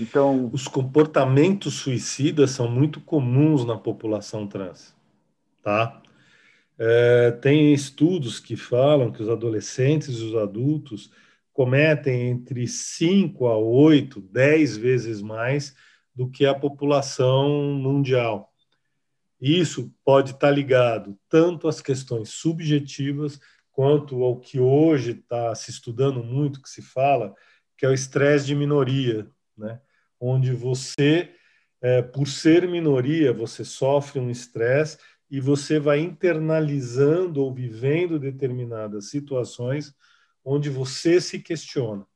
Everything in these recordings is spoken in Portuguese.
Então, os comportamentos suicidas são muito comuns na população trans, tá? É, tem estudos que falam que os adolescentes e os adultos cometem entre 5 a 8, 10 vezes mais do que a população mundial. Isso pode estar tá ligado tanto às questões subjetivas quanto ao que hoje está se estudando muito, que se fala, que é o estresse de minoria, né? onde você, é, por ser minoria, você sofre um estresse e você vai internalizando ou vivendo determinadas situações onde você se questiona.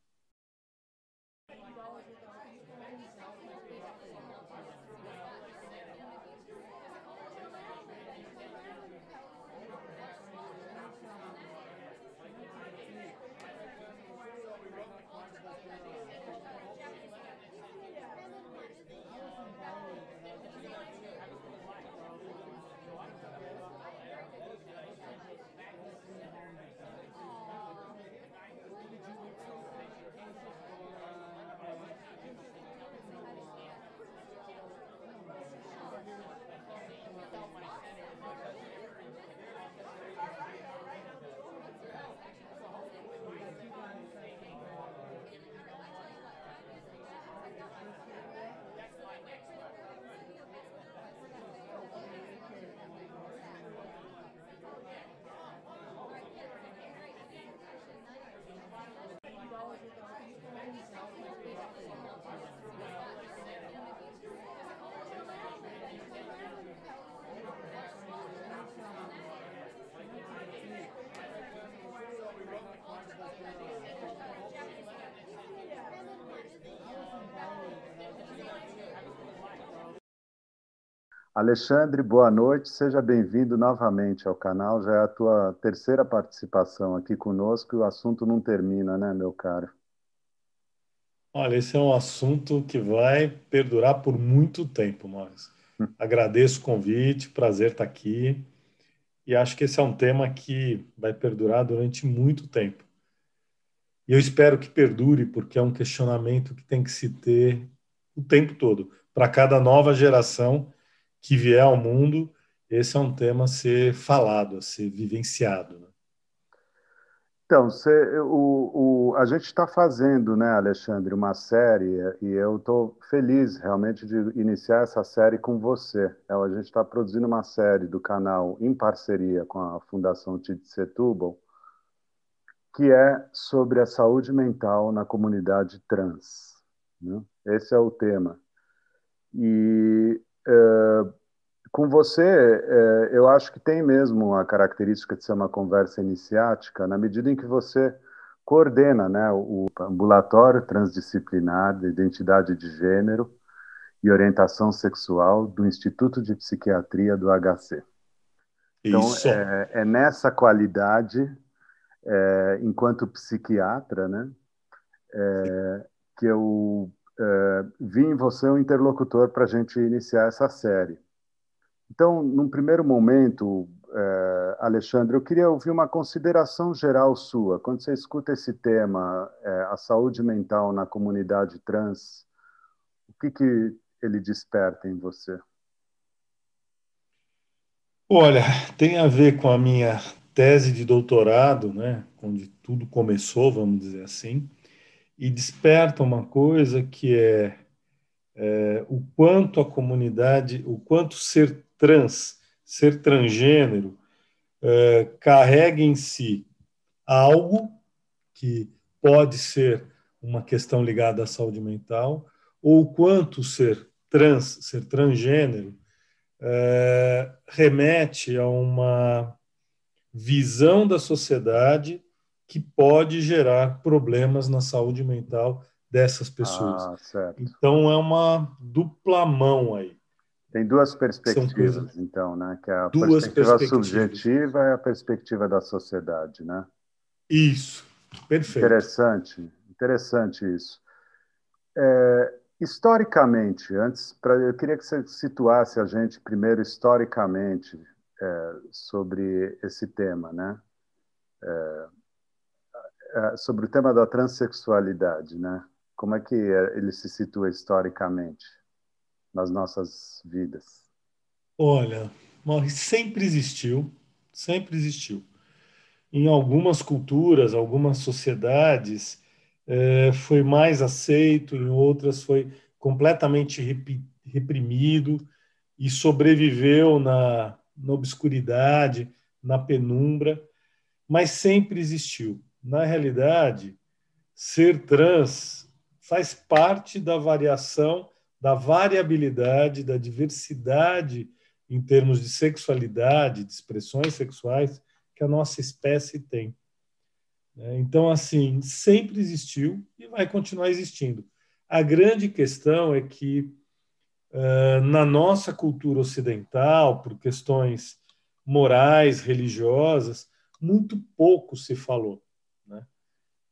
Alexandre, boa noite, seja bem-vindo novamente ao canal. Já é a tua terceira participação aqui conosco e o assunto não termina, né, meu caro? Olha, esse é um assunto que vai perdurar por muito tempo, Maurício. Hum. Agradeço o convite, prazer estar aqui. E acho que esse é um tema que vai perdurar durante muito tempo. E eu espero que perdure, porque é um questionamento que tem que se ter o tempo todo, para cada nova geração que vier ao mundo, esse é um tema a ser falado, a ser vivenciado. Né? Então, cê, o, o, a gente está fazendo, né, Alexandre, uma série, e eu estou feliz realmente de iniciar essa série com você. É, a gente está produzindo uma série do canal em parceria com a Fundação Tite Setúbal, que é sobre a saúde mental na comunidade trans. Né? Esse é o tema. E é, com você, é, eu acho que tem mesmo a característica de ser uma conversa iniciática, na medida em que você coordena né, o ambulatório transdisciplinar de identidade de gênero e orientação sexual do Instituto de Psiquiatria do HC. Então, Isso. É, é nessa qualidade, é, enquanto psiquiatra, né, é, que eu uh, eh, vi em você um interlocutor para a gente iniciar essa série. Então, num primeiro momento, eh, Alexandre, eu queria ouvir uma consideração geral sua. Quando você escuta esse tema, eh, a saúde mental na comunidade trans, o que, que ele desperta em você? Olha, tem a ver com a minha tese de doutorado, né, onde tudo começou, vamos dizer assim, e desperta uma coisa que é, é, o quanto a comunidade, o quanto ser trans, ser transgênero, é, carrega em si algo que pode ser uma questão ligada à saúde mental, ou o quanto ser trans, ser transgênero, é, remete a uma visão da sociedade que pode gerar problemas na saúde mental dessas pessoas. Ah, então é uma dupla mão aí. Tem duas perspectivas, coisas... então, né? Que é a duas perspectiva subjetiva e a perspectiva da sociedade, né? Isso, perfeito. Interessante, interessante isso. É, historicamente, antes, pra, eu queria que você situasse a gente primeiro historicamente é, sobre esse tema, né? É, é, sobre o tema da transexualidade, né? Como é que é, ele se situa historicamente nas nossas vidas? Olha, sempre existiu, sempre existiu. Em algumas culturas, algumas sociedades, é, foi mais aceito, em outras foi completamente reprimido e sobreviveu na, na obscuridade, na penumbra, mas sempre existiu na realidade, ser trans faz parte da variação, da variabilidade, da diversidade em termos de sexualidade, de expressões sexuais que a nossa espécie tem. É, então, assim, sempre existiu e vai continuar existindo. A grande questão é que, na nossa cultura ocidental, por questões morais, religiosas, muito pouco se falou.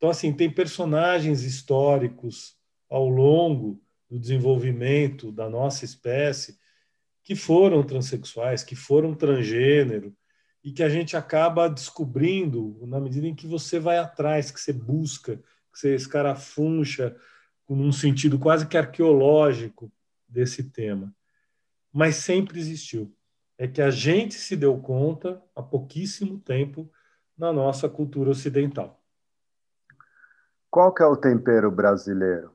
Então, assim, tem personagens históricos ao longo do desenvolvimento da nossa espécie que foram transexuais, que foram transgênero, e que a gente acaba descobrindo na medida em que você vai atrás, que você busca, que você escarafuncha, num sentido quase que arqueológico desse tema. Mas sempre existiu. É que a gente se deu conta há pouquíssimo tempo na nossa cultura ocidental. Qual que é o tempero brasileiro?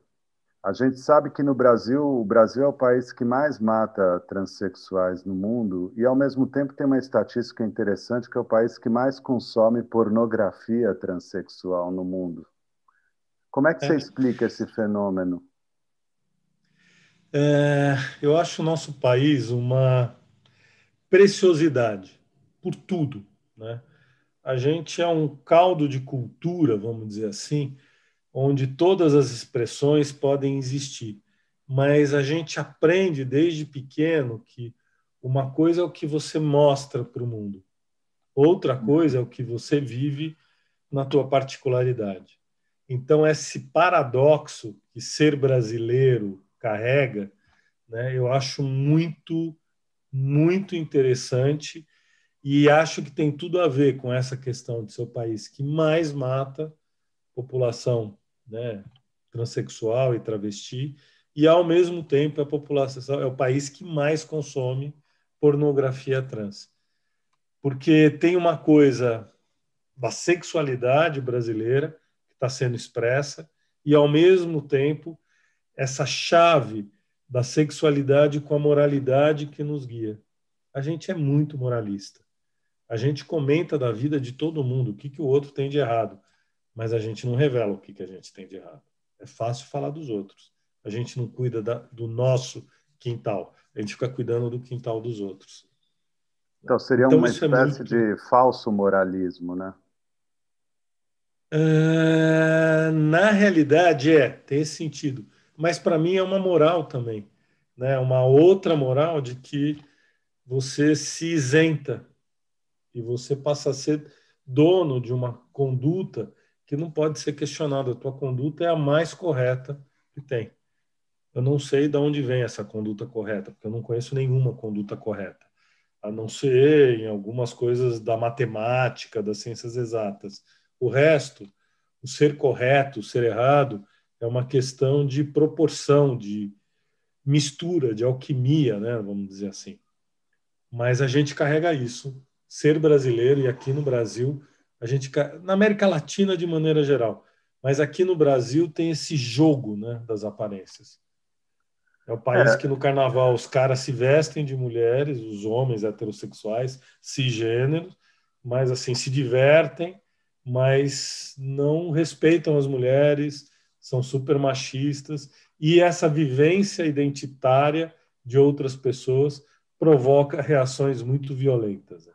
A gente sabe que no Brasil, o Brasil é o país que mais mata transexuais no mundo e, ao mesmo tempo, tem uma estatística interessante que é o país que mais consome pornografia transexual no mundo. Como é que você é. explica esse fenômeno? É, eu acho o nosso país uma preciosidade por tudo. Né? A gente é um caldo de cultura, vamos dizer assim, onde todas as expressões podem existir. Mas a gente aprende desde pequeno que uma coisa é o que você mostra para o mundo, outra coisa é o que você vive na tua particularidade. Então, esse paradoxo que ser brasileiro carrega, né, eu acho muito, muito interessante e acho que tem tudo a ver com essa questão de seu país que mais mata população né, transexual e travesti, e ao mesmo tempo a população é o país que mais consome pornografia trans. Porque tem uma coisa da sexualidade brasileira que está sendo expressa, e ao mesmo tempo essa chave da sexualidade com a moralidade que nos guia. A gente é muito moralista. A gente comenta da vida de todo mundo, o que, que o outro tem de errado mas a gente não revela o que, que a gente tem de errado. É fácil falar dos outros. A gente não cuida da, do nosso quintal. A gente fica cuidando do quintal dos outros. Então seria então, uma espécie é muito... de falso moralismo, né? Uh, na realidade é, tem esse sentido. Mas para mim é uma moral também, né? Uma outra moral de que você se isenta e você passa a ser dono de uma conduta que não pode ser questionado. A tua conduta é a mais correta que tem. Eu não sei de onde vem essa conduta correta, porque eu não conheço nenhuma conduta correta, a não ser em algumas coisas da matemática, das ciências exatas. O resto, o ser correto, o ser errado, é uma questão de proporção, de mistura, de alquimia, né? vamos dizer assim. Mas a gente carrega isso. Ser brasileiro, e aqui no Brasil, a gente na América Latina de maneira geral, mas aqui no Brasil tem esse jogo, né, das aparências. É o país é. que no carnaval os caras se vestem de mulheres, os homens heterossexuais, cisgêneros mas assim se divertem, mas não respeitam as mulheres, são super machistas e essa vivência identitária de outras pessoas provoca reações muito violentas. Né?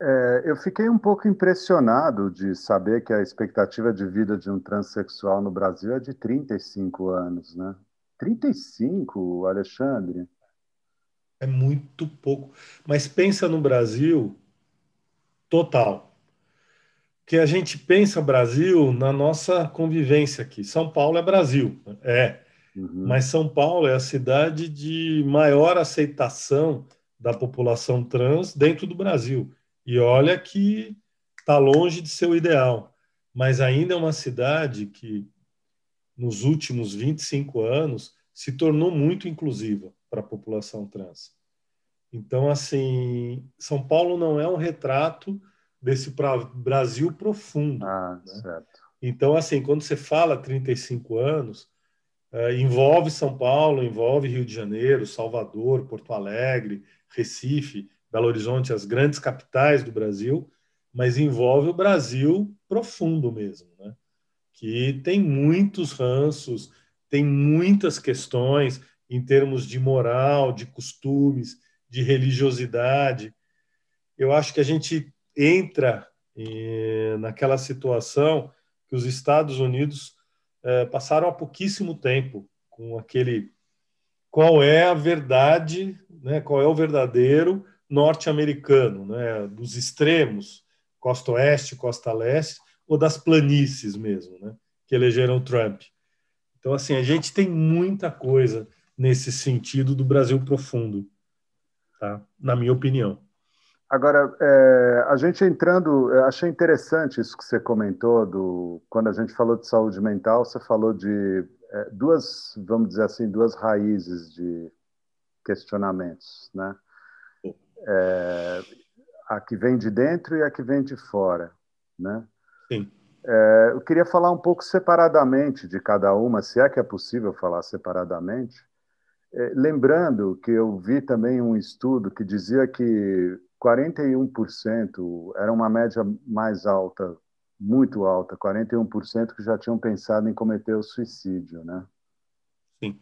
É, eu fiquei um pouco impressionado de saber que a expectativa de vida de um transexual no Brasil é de 35 anos, né? 35, Alexandre? É muito pouco. Mas pensa no Brasil total. Que a gente pensa Brasil na nossa convivência aqui. São Paulo é Brasil, né? é. Uhum. Mas São Paulo é a cidade de maior aceitação da população trans dentro do Brasil. E olha que está longe de seu ideal, mas ainda é uma cidade que, nos últimos 25 anos, se tornou muito inclusiva para a população trans. Então, assim, São Paulo não é um retrato desse Brasil profundo. Ah, né? certo. Então, assim, quando você fala 35 anos, eh, envolve São Paulo, envolve Rio de Janeiro, Salvador, Porto Alegre, Recife, Belo Horizonte, as grandes capitais do Brasil, mas envolve o Brasil profundo mesmo, né? que tem muitos ranços, tem muitas questões em termos de moral, de costumes, de religiosidade. Eu acho que a gente entra eh, naquela situação que os Estados Unidos eh, passaram há pouquíssimo tempo com aquele qual é a verdade, né? qual é o verdadeiro norte-americano, né, dos extremos, costa oeste, costa leste, ou das planícies mesmo, né, que elegeram Trump. Então, assim, a gente tem muita coisa nesse sentido do Brasil profundo, tá? na minha opinião. Agora, é, a gente entrando, achei interessante isso que você comentou, do, quando a gente falou de saúde mental, você falou de é, duas, vamos dizer assim, duas raízes de questionamentos, né? é, a que vem de dentro e a que vem de fora, né? Sim. É, eu queria falar um pouco separadamente de cada uma, se é que é possível falar separadamente. É, lembrando que eu vi também um estudo que dizia que 41% era uma média mais alta, muito alta, 41% que já tinham pensado em cometer o suicídio, né? Sim.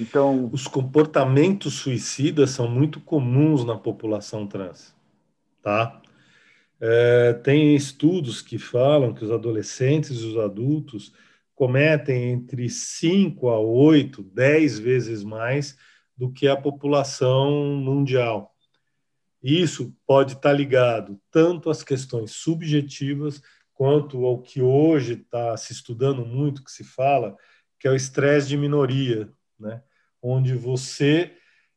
Então, os comportamentos suicidas são muito comuns na população trans, tá? É, tem estudos que falam que os adolescentes e os adultos cometem entre 5 a 8, 10 vezes mais do que a população mundial. Isso pode estar ligado tanto às questões subjetivas quanto ao que hoje está se estudando muito, que se fala, que é o estresse de minoria, né? onde você,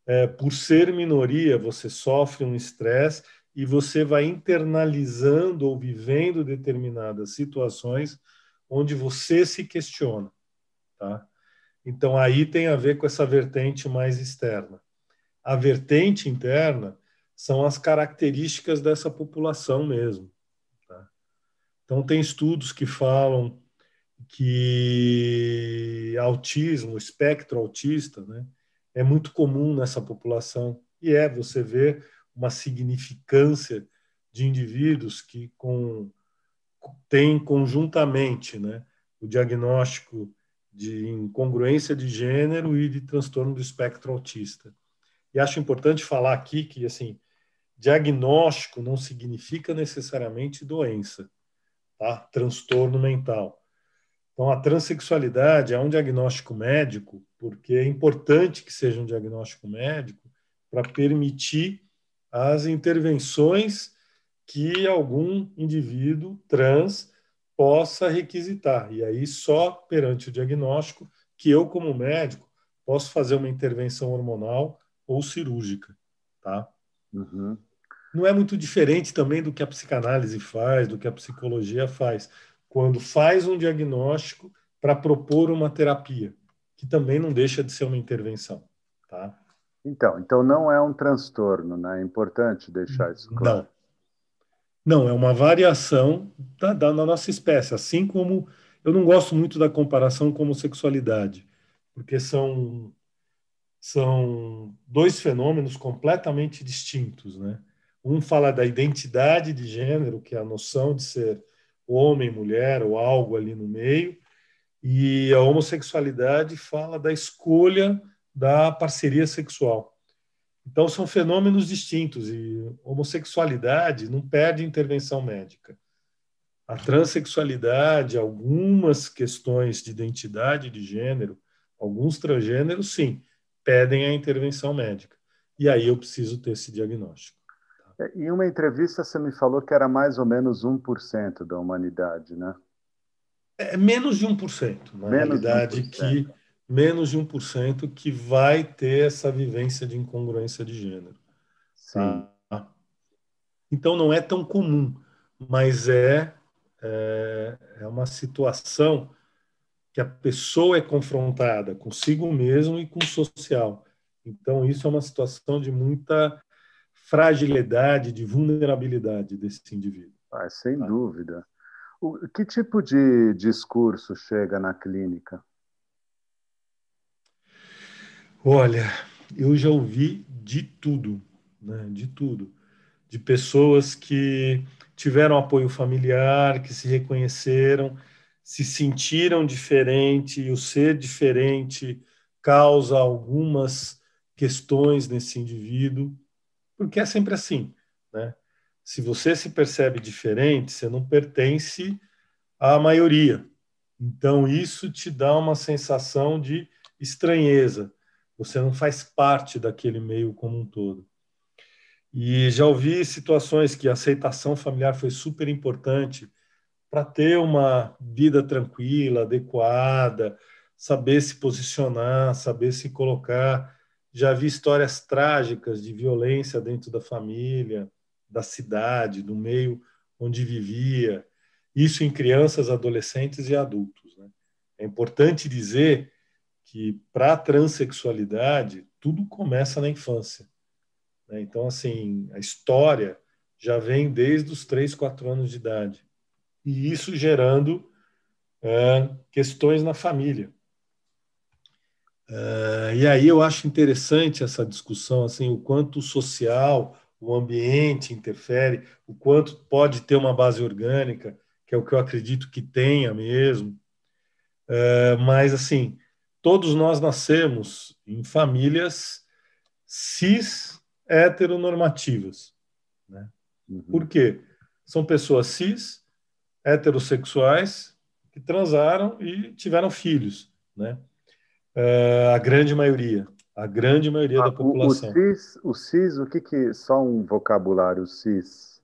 é, por ser minoria, você sofre um estresse e você vai internalizando ou vivendo determinadas situações onde você se questiona. Tá? Então, aí tem a ver com essa vertente mais externa. A vertente interna são as características dessa população mesmo. Tá? Então, tem estudos que falam que autismo, espectro autista, né, é muito comum nessa população. E é, você vê uma significância de indivíduos que com, têm conjuntamente né, o diagnóstico de incongruência de gênero e de transtorno do espectro autista. E acho importante falar aqui que, assim, diagnóstico não significa necessariamente doença, tá? transtorno mental. Então, a transexualidade é um diagnóstico médico, porque é importante que seja um diagnóstico médico para permitir as intervenções que algum indivíduo trans possa requisitar. E aí, só perante o diagnóstico, que eu, como médico, posso fazer uma intervenção hormonal ou cirúrgica. Tá? Uhum. Não é muito diferente também do que a psicanálise faz, do que a psicologia faz quando faz um diagnóstico para propor uma terapia, que também não deixa de ser uma intervenção, tá? Então, então não é um transtorno, né? É importante deixar isso claro. Não, não é uma variação da, da, da nossa espécie, assim como eu não gosto muito da comparação com homossexualidade, porque são são dois fenômenos completamente distintos, né? Um fala da identidade de gênero, que é a noção de ser homem, mulher ou algo ali no meio. E a homossexualidade fala da escolha da parceria sexual. Então são fenômenos distintos e homossexualidade não pede intervenção médica. A transexualidade, algumas questões de identidade de gênero, alguns transgêneros, sim, pedem a intervenção médica. E aí eu preciso ter esse diagnóstico. Em uma entrevista você me falou que era mais ou menos 1% da humanidade, né? É, é menos de 1%, na menos realidade, que menos de 1% que vai ter essa vivência de incongruência de gênero. Tá? Sim. Tá? Então não é tão comum, mas é, é, é uma situação que a pessoa é confrontada consigo mesmo e com o social. Então isso é uma situação de muita fragilidade, de vulnerabilidade desse indivíduo. Ah, sem tá. dúvida. O, que tipo de discurso chega na clínica? Olha, eu já ouvi de tudo, né? de tudo. De pessoas que tiveram apoio familiar, que se reconheceram, se sentiram diferente, e o ser diferente causa algumas questões nesse indivíduo porque é sempre assim, né? Se você se percebe diferente, você não pertence à maioria. Então isso te dá uma sensação de estranheza. Você não faz parte daquele meio como um todo. E já ouvi situações que a aceitação familiar foi super importante para ter uma vida tranquila, adequada, saber se posicionar, saber se colocar já vi histórias trágicas de violência dentro da família, da cidade, do meio onde vivia, isso em crianças, adolescentes e adultos. Né? É importante dizer que para a transexualidade tudo começa na infância. Né? Então, assim, a história já vem desde os três, quatro anos de idade. E isso gerando é, questões na família. Uh, e aí eu acho interessante essa discussão, assim, o quanto o social, o ambiente interfere, o quanto pode ter uma base orgânica, que é o que eu acredito que tenha mesmo. Uh, mas, assim, todos nós nascemos em famílias cis heteronormativas. Né? Uhum. Por quê? São pessoas cis, heterossexuais, que transaram e tiveram filhos, né? É, a grande maioria, a grande maioria ah, da população. O, o, CIS, o CIS, o que que só um vocabulário CIS?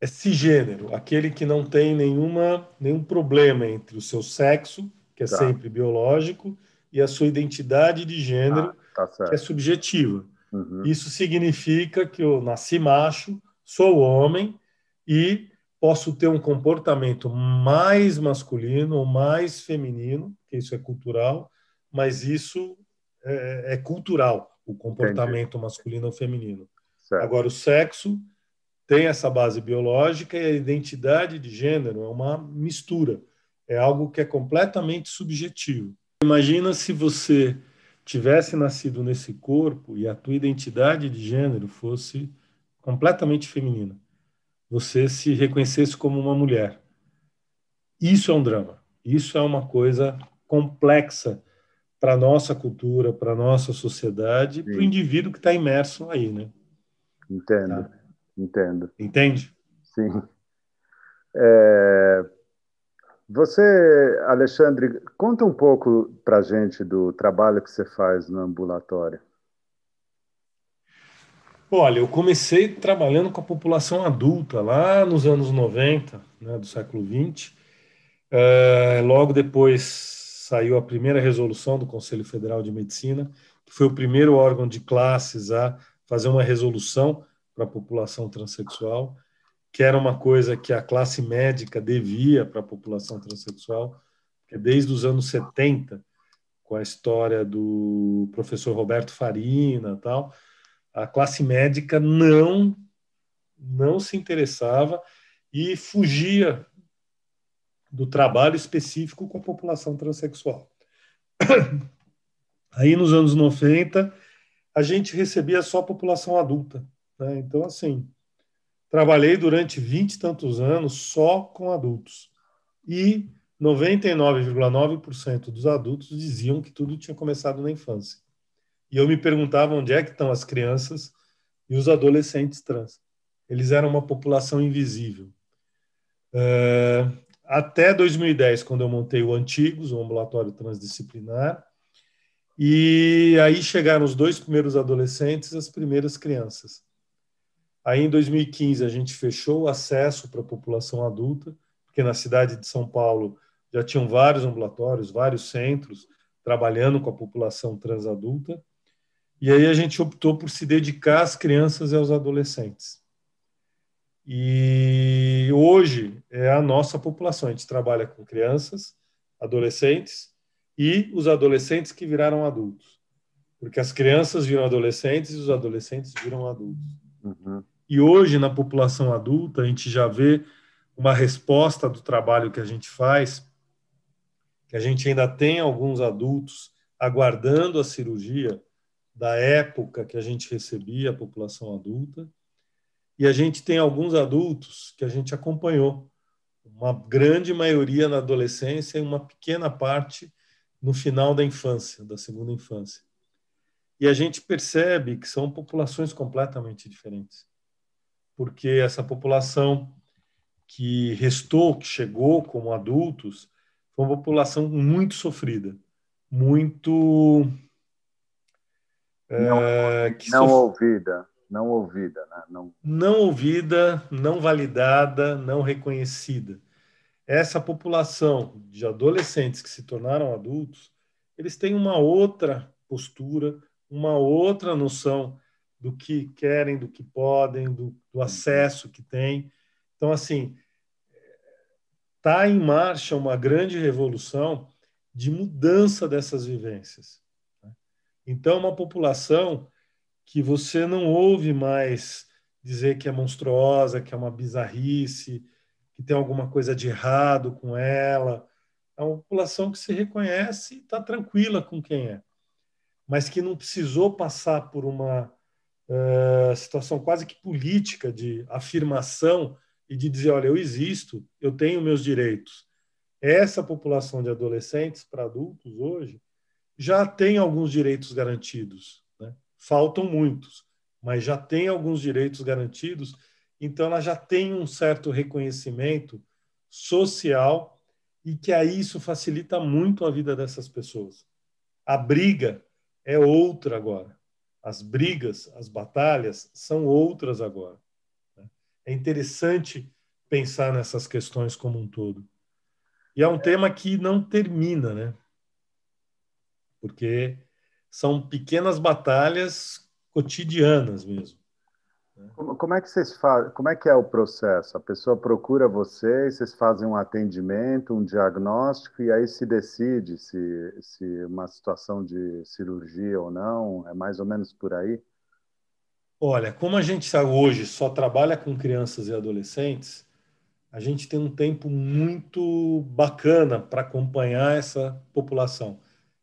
É cisgênero, aquele que não tem nenhuma, nenhum problema entre o seu sexo, que é tá. sempre biológico, e a sua identidade de gênero, ah, tá que é subjetiva. Uhum. Isso significa que eu nasci macho, sou homem e posso ter um comportamento mais masculino ou mais feminino, que isso é cultural, mas isso é, é cultural, o comportamento Entendi. masculino ou feminino. Certo. Agora, o sexo tem essa base biológica e a identidade de gênero é uma mistura, é algo que é completamente subjetivo. Imagina se você tivesse nascido nesse corpo e a tua identidade de gênero fosse completamente feminina. Você se reconhecesse como uma mulher. Isso é um drama. Isso é uma coisa complexa para a nossa cultura, para a nossa sociedade, para o indivíduo que está imerso aí, né? Entendo, tá? entendo. Entende? Sim. É... Você, Alexandre, conta um pouco para a gente do trabalho que você faz no ambulatório. Olha, eu comecei trabalhando com a população adulta lá nos anos 90 né, do século XX. É, logo depois saiu a primeira resolução do Conselho Federal de Medicina, que foi o primeiro órgão de classes a fazer uma resolução para a população transexual, que era uma coisa que a classe médica devia para a população transexual, que é desde os anos 70, com a história do professor Roberto Farina tal, a classe médica não não se interessava e fugia do trabalho específico com a população transexual. Aí, nos anos 90, a gente recebia só a população adulta. Né? Então, assim, trabalhei durante 20 e tantos anos só com adultos. E 99,9% dos adultos diziam que tudo tinha começado na infância. E eu me perguntava onde é que estão as crianças e os adolescentes trans. Eles eram uma população invisível. Eh, até 2010, quando eu montei o Antigos, o ambulatório transdisciplinar. E aí chegaram os dois primeiros adolescentes, as primeiras crianças. Aí em 2015 a gente fechou o acesso para a população adulta, porque na cidade de São Paulo já tinham vários ambulatórios, vários centros trabalhando com a população transadulta. E aí a gente optou por se dedicar às crianças e aos adolescentes. E hoje é a nossa população. A gente trabalha com crianças, adolescentes e os adolescentes que viraram adultos. Porque as crianças viram adolescentes e os adolescentes viram adultos. Uhum. E hoje, na população adulta, a gente já vê uma resposta do trabalho que a gente faz, que a gente ainda tem alguns adultos aguardando a cirurgia da época que a gente recebia a população adulta e a gente tem alguns adultos que a gente acompanhou, uma grande maioria na adolescência e uma pequena parte no final da infância, da segunda infância. E a gente percebe que são populações completamente diferentes, porque essa população que restou, que chegou como adultos, foi uma população muito sofrida, muito. Não, é, não ouvida não ouvida. Né? Não... não ouvida, não validada, não reconhecida. Essa população de adolescentes que se tornaram adultos, eles têm uma outra postura, uma outra noção do que querem, do que podem, do, do uhum. acesso que têm. Então, assim, está em marcha uma grande revolução de mudança dessas vivências. Né? Então, uma população que você não ouve mais dizer que é monstruosa, que é uma bizarrice, que tem alguma coisa de errado com ela. É uma população que se reconhece e está tranquila com quem é, mas que não precisou passar por uma uh, situação quase que política de afirmação e de dizer: olha, eu existo, eu tenho meus direitos. Essa população de adolescentes para adultos hoje já tem alguns direitos garantidos faltam muitos, mas já tem alguns direitos garantidos, então ela já tem um certo reconhecimento social e que aí isso facilita muito a vida dessas pessoas. A briga é outra agora. As brigas, as batalhas são outras agora. Né? É interessante pensar nessas questões como um todo. E é um é. tema que não termina, né? Porque são pequenas batalhas cotidianas mesmo. Né? Como, é que vocês fazem? Como é que é o processo? A pessoa procura vocês, vocês fazem um atendimento, um diagnóstico e aí se decide se, se uma situação de cirurgia ou não. É mais ou menos por aí. Olha, como a gente hoje só trabalha com crianças e adolescentes, a gente tem um tempo muito bacana para acompanhar essa população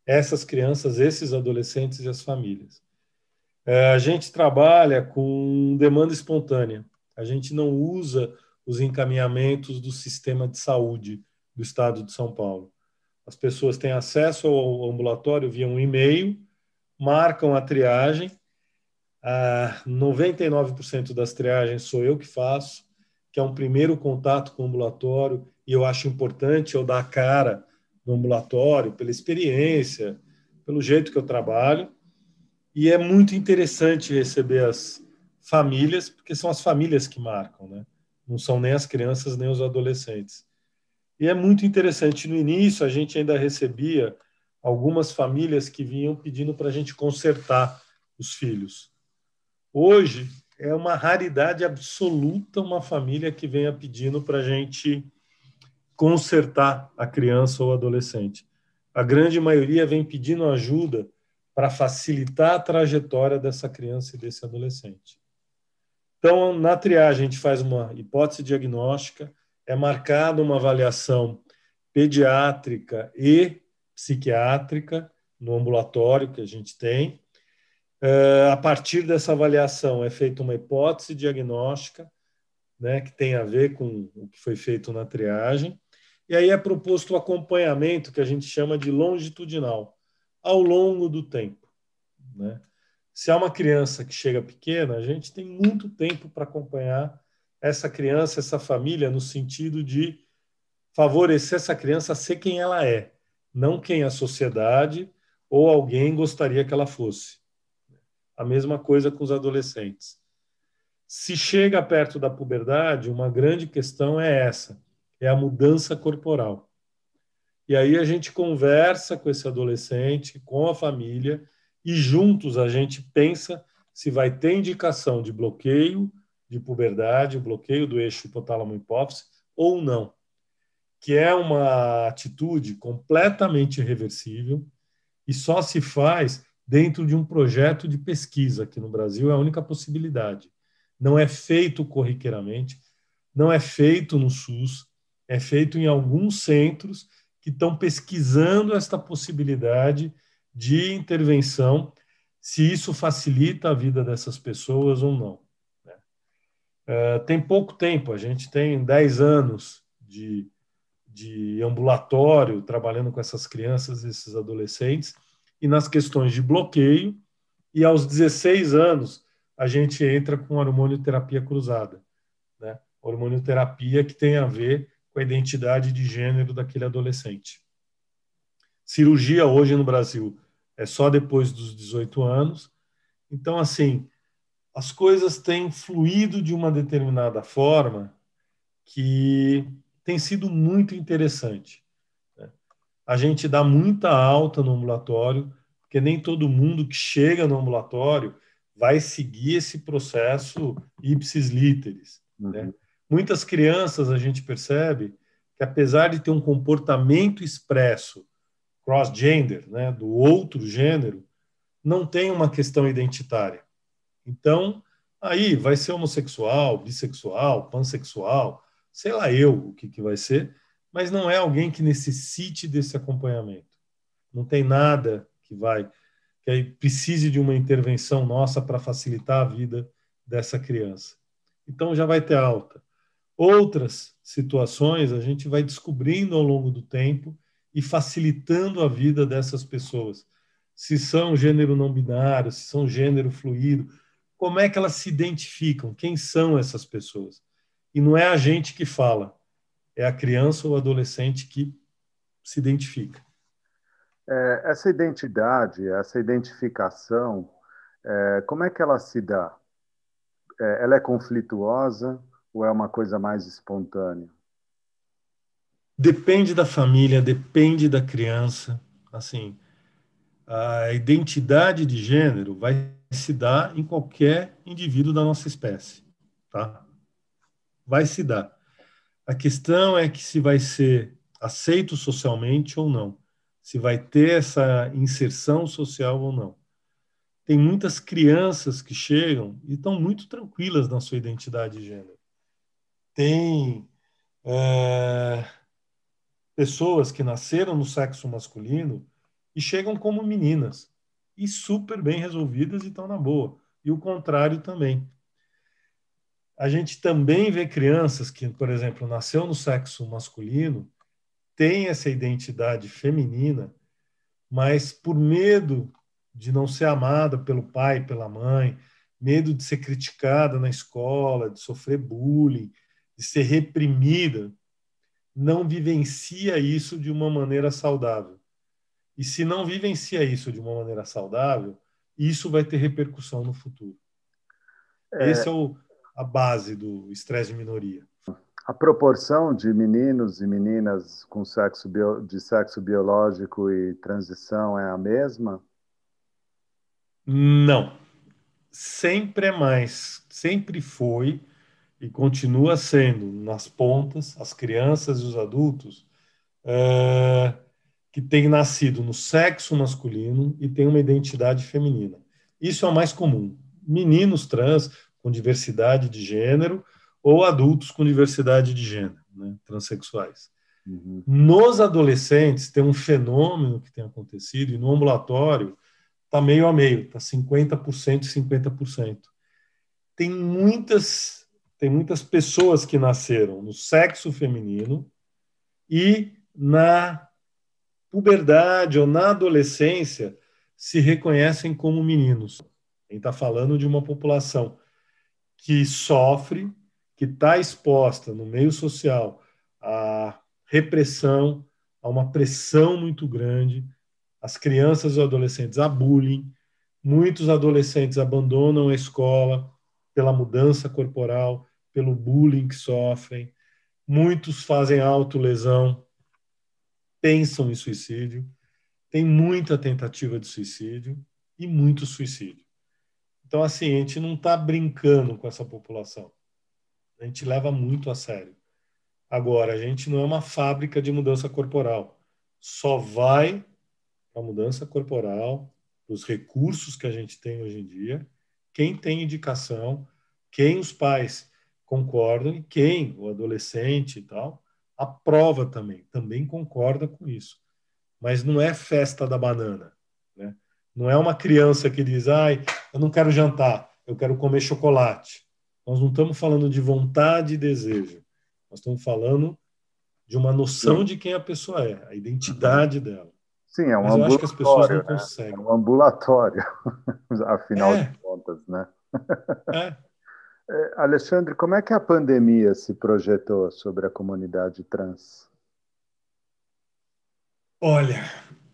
essas crianças, esses adolescentes e as famílias. É, a gente trabalha com demanda espontânea. A gente não usa os encaminhamentos do sistema de saúde do estado de São Paulo. As pessoas têm acesso ao ambulatório via um e-mail, marcam a triagem. Ah, 99% das triagens sou eu que faço, que é um primeiro contato com o ambulatório, e eu acho importante eu dar a cara no ambulatório, pela experiência, pelo jeito que eu trabalho. E é muito interessante receber as famílias, porque são as famílias que marcam, né? Não são nem as crianças nem os adolescentes. E é muito interessante. No início, a gente ainda recebia algumas famílias que vinham pedindo para a gente consertar os filhos. Hoje, é uma raridade absoluta uma família que venha pedindo para a gente consertar a criança ou adolescente. A grande maioria vem pedindo ajuda para facilitar a trajetória dessa criança e desse adolescente. Então, na triagem, a gente faz uma hipótese diagnóstica, é marcada uma avaliação pediátrica e psiquiátrica no ambulatório que a gente tem. Eh, a partir dessa avaliação é feita uma hipótese diagnóstica, né, que tem a ver com o que foi feito na triagem, e aí é proposto o acompanhamento, que a gente chama de longitudinal, ao longo do tempo. Né? Se há uma criança que chega pequena, a gente tem muito tempo para acompanhar essa criança, essa família, no sentido de favorecer essa criança a ser quem ela é, não quem a sociedade ou alguém gostaria que ela fosse. A mesma coisa com os adolescentes. Se chega perto da puberdade, uma grande questão é essa: é a mudança corporal. E aí a gente conversa com esse adolescente, com a família, e juntos a gente pensa se vai ter indicação de bloqueio de puberdade, bloqueio do eixo hipotálamo-hipófise ou não, que é uma atitude completamente irreversível e só se faz dentro de um projeto de pesquisa, que no Brasil é a única possibilidade. Não é feito corriqueiramente, não é feito no SUS, é feito em alguns centros que estão pesquisando esta possibilidade de intervenção, se isso facilita a vida dessas pessoas ou não. Né? Uh, tem pouco tempo, a gente tem 10 anos de, de ambulatório trabalhando com essas crianças, esses adolescentes, e nas questões de bloqueio, e aos 16 anos a gente entra com hormonioterapia cruzada, né? hormonioterapia que tem a ver com a identidade de gênero daquele adolescente. Cirurgia hoje no Brasil é só depois dos 18 anos. Então, assim, as coisas têm fluído de uma determinada forma que tem sido muito interessante. Né? A gente dá muita alta no ambulatório, porque nem todo mundo que chega no ambulatório vai seguir esse processo ipsis literis. Né? Uhum. Né? Muitas crianças a gente percebe que, apesar de ter um comportamento expresso cross-gender, né, do outro gênero, não tem uma questão identitária. Então, aí vai ser homossexual, bissexual, pansexual, sei lá eu o que, que vai ser, mas não é alguém que necessite desse acompanhamento. Não tem nada que vai que precise de uma intervenção nossa para facilitar a vida dessa criança. Então já vai ter alta. Outras situações a gente vai descobrindo ao longo do tempo e facilitando a vida dessas pessoas. Se são gênero não binário, se são gênero fluido, como é que elas se identificam? Quem são essas pessoas? E não é a gente que fala, é a criança ou adolescente que se identifica. É, essa identidade, essa identificação, é, como é que ela se dá? É, ela é conflituosa? Ou é uma coisa mais espontânea? Depende da família, depende da criança. Assim, a identidade de gênero vai se dar em qualquer indivíduo da nossa espécie, tá? Vai se dar. A questão é que se vai ser aceito socialmente ou não, se vai ter essa inserção social ou não. Tem muitas crianças que chegam e estão muito tranquilas na sua identidade de gênero tem é, pessoas que nasceram no sexo masculino e chegam como meninas e super bem resolvidas e estão na boa. E o contrário também. A gente também vê crianças que, por exemplo, nasceu no sexo masculino, tem essa identidade feminina, mas por medo de não ser amada pelo pai, pela mãe, medo de ser criticada na escola, de sofrer bullying, de ser reprimida, não vivencia isso de uma maneira saudável. E se não vivencia isso de uma maneira saudável, isso vai ter repercussão no futuro. É... Essa é o, a base do estresse de minoria. A proporção de meninos e meninas com sexo bio, de sexo biológico e transição é a mesma? Não. Sempre é mais. Sempre foi e continua sendo, nas pontas, as crianças e os adultos, é, que têm nascido no sexo masculino e têm uma identidade feminina. Isso é o mais comum. Meninos trans com diversidade de gênero ou adultos com diversidade de gênero, né, transexuais. Uhum. Nos adolescentes, tem um fenômeno que tem acontecido, e no ambulatório está meio a meio, está 50% e 50%. Tem muitas tem muitas pessoas que nasceram no sexo feminino e na puberdade ou na adolescência se reconhecem como meninos. A gente está falando de uma população que sofre, que está exposta no meio social à repressão, a uma pressão muito grande. As crianças e adolescentes a bullying, muitos adolescentes abandonam a escola pela mudança corporal, pelo bullying que sofrem, muitos fazem autolesão, pensam em suicídio, tem muita tentativa de suicídio e muito suicídio. Então, assim, a gente não está brincando com essa população. A gente leva muito a sério. Agora, a gente não é uma fábrica de mudança corporal. Só vai para a mudança corporal, os recursos que a gente tem hoje em dia, quem tem indicação, quem os pais concordam e quem, o adolescente e tal, aprova também, também concorda com isso. Mas não é festa da banana, né? Não é uma criança que diz, ai, eu não quero jantar, eu quero comer chocolate. Nós não estamos falando de vontade e desejo. Nós estamos falando de uma noção Sim. de quem a pessoa é, a identidade dela. Sim, é um Mas ambulatório. acho que as pessoas não né? conseguem. É um ambulatório, afinal é. de contas, né? É. É, Alexandre, como é que a pandemia se projetou sobre a comunidade trans? Olha.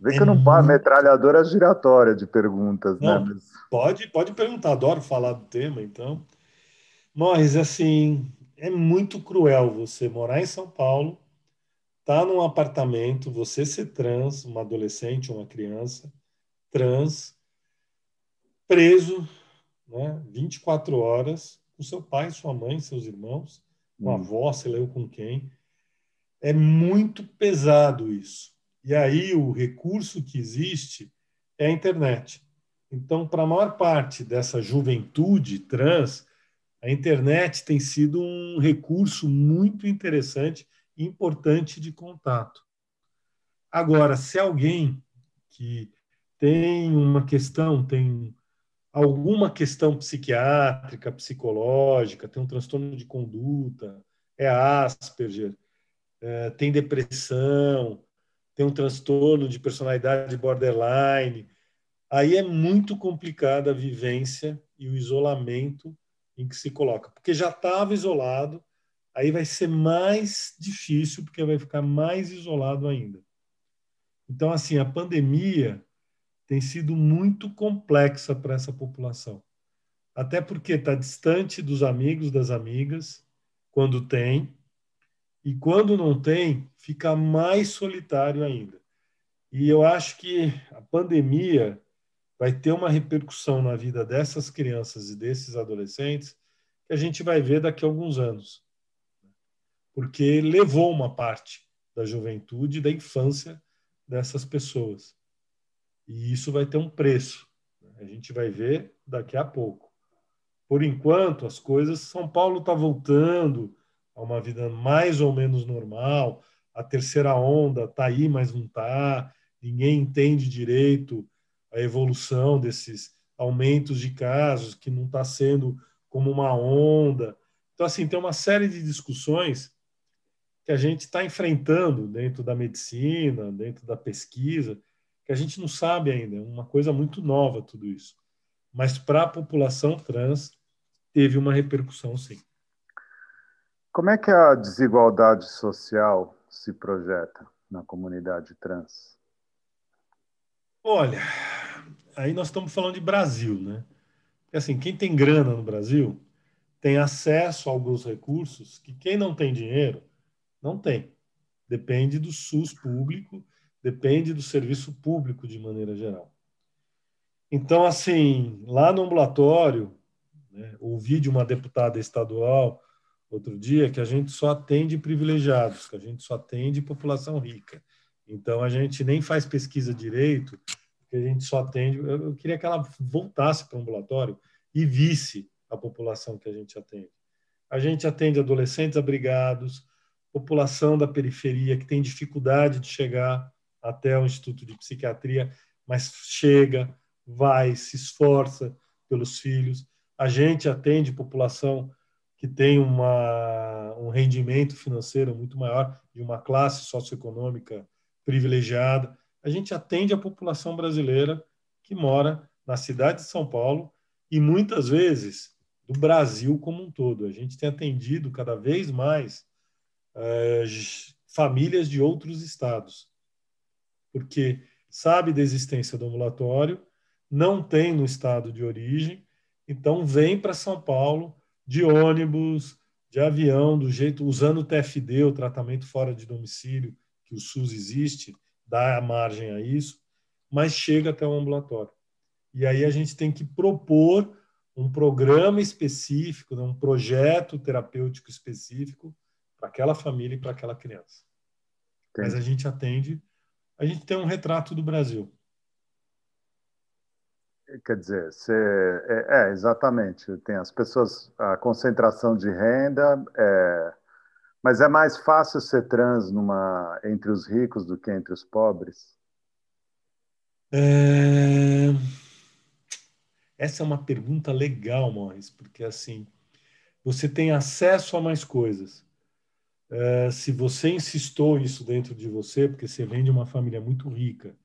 Vê é que é eu não paro muito... metralhadora giratória de perguntas, né, não, né? Mas... Pode, pode perguntar, adoro falar do tema, então. Morris, assim, é muito cruel você morar em São Paulo, tá num apartamento, você ser trans, uma adolescente, uma criança, trans, preso, né, 24 horas, com seu pai, sua mãe, seus irmãos, com a hum. avó, sei lá eu com quem. É muito pesado isso. E aí o recurso que existe é a internet. Então, para a maior parte dessa juventude trans, a internet tem sido um recurso muito interessante e importante de contato. Agora, se alguém que tem uma questão, tem alguma questão psiquiátrica, psicológica, tem um transtorno de conduta, é Asperger, é, tem depressão, tem um transtorno de personalidade borderline. Aí é muito complicada a vivência e o isolamento em que se coloca, porque já estava isolado, aí vai ser mais difícil, porque vai ficar mais isolado ainda. Então, assim, a pandemia tem sido muito complexa para essa população. Até porque está distante dos amigos, das amigas, quando tem, e quando não tem, fica mais solitário ainda. E eu acho que a pandemia vai ter uma repercussão na vida dessas crianças e desses adolescentes que a gente vai ver daqui a alguns anos. Porque levou uma parte da juventude, da infância dessas pessoas. E isso vai ter um preço. Né? A gente vai ver daqui a pouco. Por enquanto, as coisas. São Paulo está voltando a uma vida mais ou menos normal. A terceira onda está aí, mas não está. Ninguém entende direito a evolução desses aumentos de casos, que não está sendo como uma onda. Então, assim, tem uma série de discussões que a gente está enfrentando dentro da medicina, dentro da pesquisa, que a gente não sabe ainda, é uma coisa muito nova tudo isso. Mas para a população trans, teve uma repercussão, sim. Como é que a desigualdade social se projeta na comunidade trans? Olha, aí nós estamos falando de Brasil, né? Assim, quem tem grana no Brasil tem acesso a alguns recursos que quem não tem dinheiro não tem. Depende do SUS público depende do serviço público de maneira geral. Então, assim, lá no ambulatório, né, ouvi de uma deputada estadual outro dia que a gente só atende privilegiados, que a gente só atende população rica. Então, a gente nem faz pesquisa direito, que a gente só atende. eu queria que ela voltasse para o ambulatório e visse a população que a gente atende. A gente atende adolescentes abrigados, população da periferia que tem dificuldade de chegar até o Instituto de Psiquiatria, mas chega, vai, se esforça pelos filhos. A gente atende população que tem uma, um rendimento financeiro muito maior, de uma classe socioeconômica privilegiada. A gente atende a população brasileira que mora na cidade de São Paulo e muitas vezes do Brasil como um todo. A gente tem atendido cada vez mais eh, famílias de outros estados porque sabe da existência do ambulatório, não tem no estado de origem, então vem para São Paulo de ônibus, de avião, do jeito usando o TFD, o tratamento fora de domicílio, que o SUS existe, dá margem a isso, mas chega até o ambulatório. E aí a gente tem que propor um programa específico, né, um projeto terapêutico específico para aquela família e para aquela criança. Entendi. Mas a gente atende a gente tem um retrato do Brasil. Quer dizer, você, é, é, exatamente. Tem as pessoas, a concentração de renda, é, mas é mais fácil ser trans numa, entre os ricos do que entre os pobres? É... Essa é uma pergunta legal, Morris, porque assim você tem acesso a mais coisas. Eh, se você insistou isso dentro de você, porque você vem de uma família muito rica,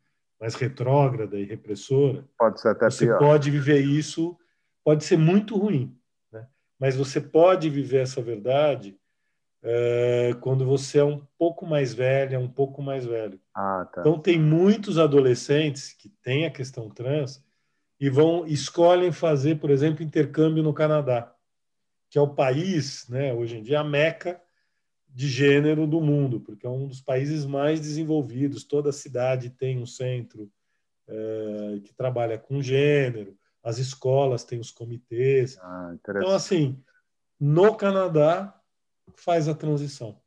mas retrógrada e repressora, pode ser até você pior. pode viver isso, pode ser muito ruim, né? mas você pode viver essa verdade uh, quando você é um pouco mais velha, um pouco mais velho. Ah, tá. Então tem muitos adolescentes que têm a questão trans e vão escolhem fazer, por exemplo, intercâmbio no Canadá, que é o país, né, hoje em dia, a meca de gênero do mundo, porque é um dos países mais desenvolvidos. Toda cidade tem um centro é, que trabalha com gênero, as escolas têm os comitês. Ah, então, assim, no Canadá, faz a transição.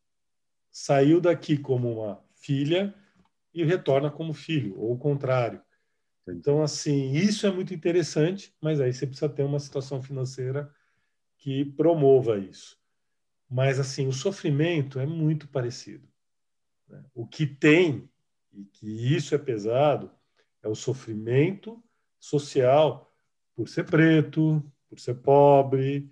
Saiu daqui como uma filha e retorna como filho, ou o contrário. Então, assim, isso é muito interessante, mas aí você precisa ter uma situação financeira que promova isso. Mas, assim, o sofrimento é muito parecido. Né? O que tem, e que isso é pesado, é o sofrimento social por ser preto, por ser pobre,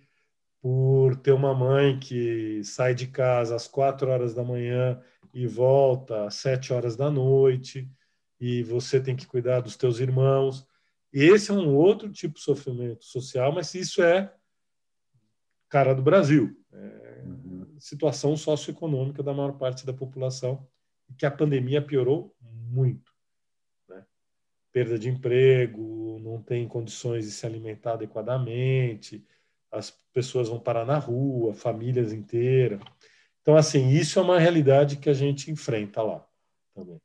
por ter uma mãe que sai de casa às quatro horas da manhã e volta às sete horas da noite, e você tem que cuidar dos teus irmãos. Esse é um outro tipo de sofrimento social, mas isso é cara do Brasil. É situação socioeconômica da maior parte da população, que a pandemia piorou muito. Né? Perda de emprego, não tem condições de se alimentar adequadamente, as pessoas vão parar na rua, famílias inteiras. Então, assim, isso é uma realidade que a gente enfrenta lá também.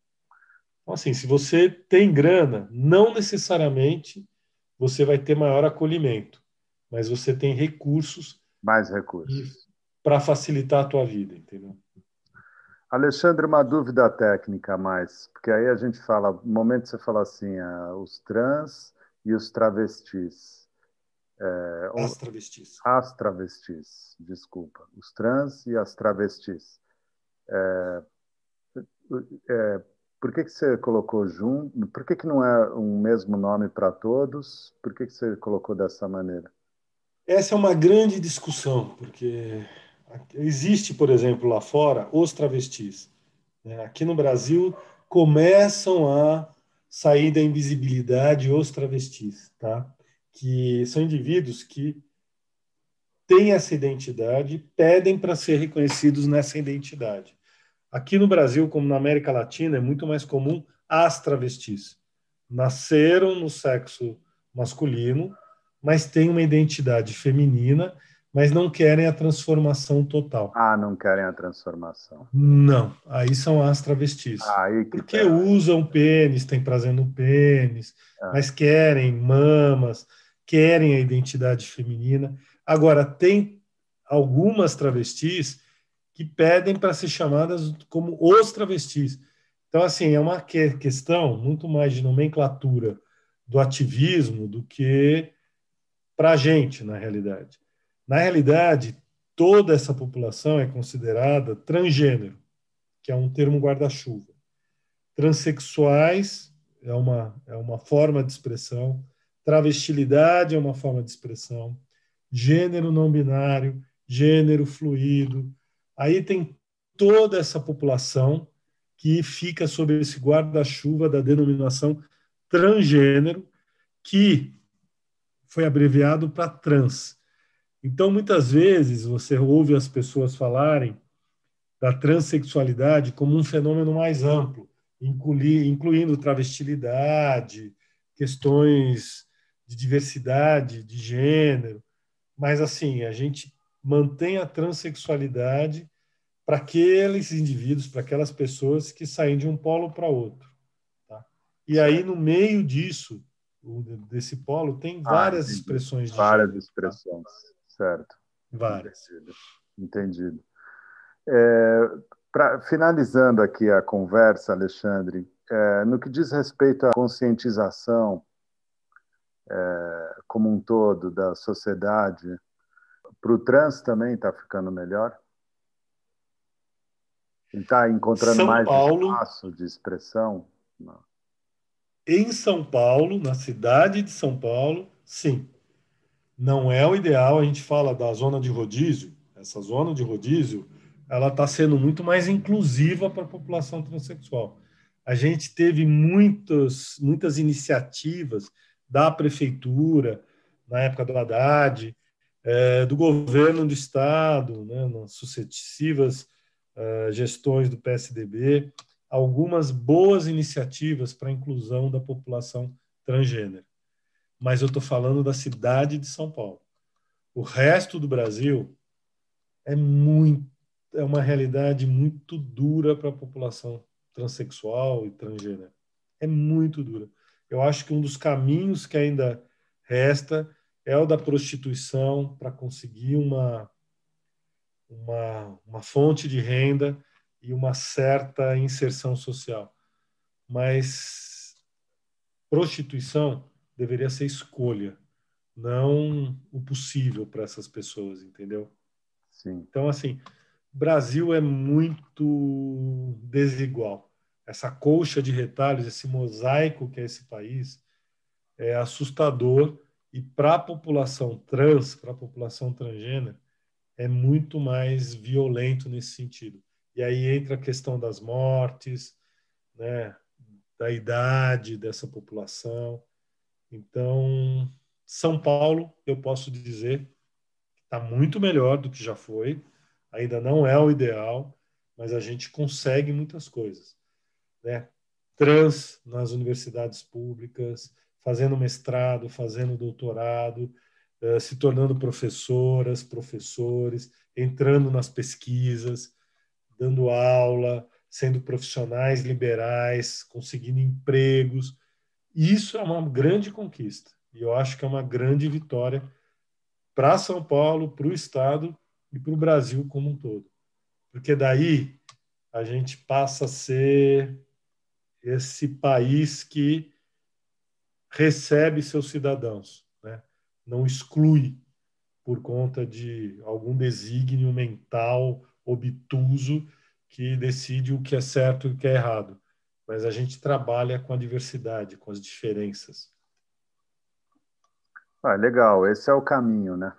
Então, assim, se você tem grana, não necessariamente você vai ter maior acolhimento, mas você tem recursos. Mais recursos para facilitar a tua vida, entendeu? Alexandre, uma dúvida técnica mais, porque aí a gente fala, no momento você fala assim, ah, os trans e os travestis. É, as travestis. As travestis, desculpa. Os trans e as travestis. É, é, por que, que você colocou junto? Por que, que não é um mesmo nome para todos? Por que, que você colocou dessa maneira? Essa é uma grande discussão, porque existe, por exemplo, lá fora, os travestis. Né? Aqui no Brasil, começam a sair da invisibilidade os travestis, tá? que são indivíduos que têm essa identidade, pedem para ser reconhecidos nessa identidade. Aqui no Brasil, como na América Latina, é muito mais comum as travestis. Nasceram no sexo masculino, mas têm uma identidade feminina mas não querem a transformação total. Ah, não querem a transformação. Não, aí são as travestis. que Porque usam pênis, têm prazer no pênis, ah. mas querem mamas, querem a identidade feminina. Agora, tem algumas travestis que pedem para ser chamadas como os travestis. Então, assim, é uma questão muito mais de nomenclatura do ativismo do que para a gente, na realidade. Na realidade, toda essa população é considerada transgênero, que é um termo guarda-chuva. Transsexuais é uma, é uma forma de expressão, travestilidade é uma forma de expressão, gênero não binário, gênero fluido. Aí tem toda essa população que fica sob esse guarda-chuva da denominação transgênero, que foi abreviado para trans. Então, muitas vezes, você ouve as pessoas falarem da transexualidade como um fenômeno mais amplo, incluindo travestilidade, questões de diversidade de gênero. Mas, assim, a gente mantém a transexualidade para aqueles indivíduos, para aquelas pessoas que saem de um polo para outro. Tá? E aí, no meio disso, desse polo, tem ah, várias ah, expressões. Várias gênero, tá? expressões. Tá? Certo. Várias. Entendido. Entendido. É, pra, finalizando aqui a conversa, Alexandre, é, no que diz respeito à conscientização é, como um todo da sociedade, para o trans também está ficando melhor? está encontrando São mais Paulo, espaço de expressão? Não. Em São Paulo, na cidade de São Paulo, sim não é o ideal. A gente fala da zona de rodízio, essa zona de rodízio, ela está sendo muito mais inclusiva para a população transexual. A gente teve muitas muitas iniciativas da prefeitura, na época do Haddad, é, do governo do Estado, né, nas sucessivas é, gestões do PSDB, algumas boas iniciativas para a inclusão da população transgênero mas eu estou falando da cidade de São Paulo. O resto do Brasil é muito é uma realidade muito dura para a população transexual e transgênero. É muito dura. Eu acho que um dos caminhos que ainda resta é o da prostituição para conseguir uma, uma, uma fonte de renda e uma certa inserção social. Mas prostituição deveria ser escolha, não o possível para essas pessoas, entendeu? Sim. Então, assim, Brasil é muito desigual. Essa colcha de retalhos, esse mosaico que é esse país, é assustador. E para a população trans, para a população transgênero, é muito mais violento nesse sentido. E aí entra a questão das mortes, né, da idade dessa população. Então, São Paulo, eu posso dizer, está muito melhor do que já foi. Ainda não é o ideal, mas a gente consegue muitas coisas. Né? Trans nas universidades públicas, fazendo mestrado, fazendo doutorado, eh, se tornando professoras, professores, entrando nas pesquisas, dando aula, sendo profissionais liberais, conseguindo empregos isso é uma grande conquista. E eu acho que é uma grande vitória para São Paulo, para o Estado e para o Brasil como um todo. Porque daí a gente passa a ser esse país que recebe seus cidadãos, né? não exclui por conta de algum desígnio mental obtuso que decide o que é certo e o que é errado mas a gente trabalha com a diversidade, com as diferenças. Ah, legal, esse é o caminho, né?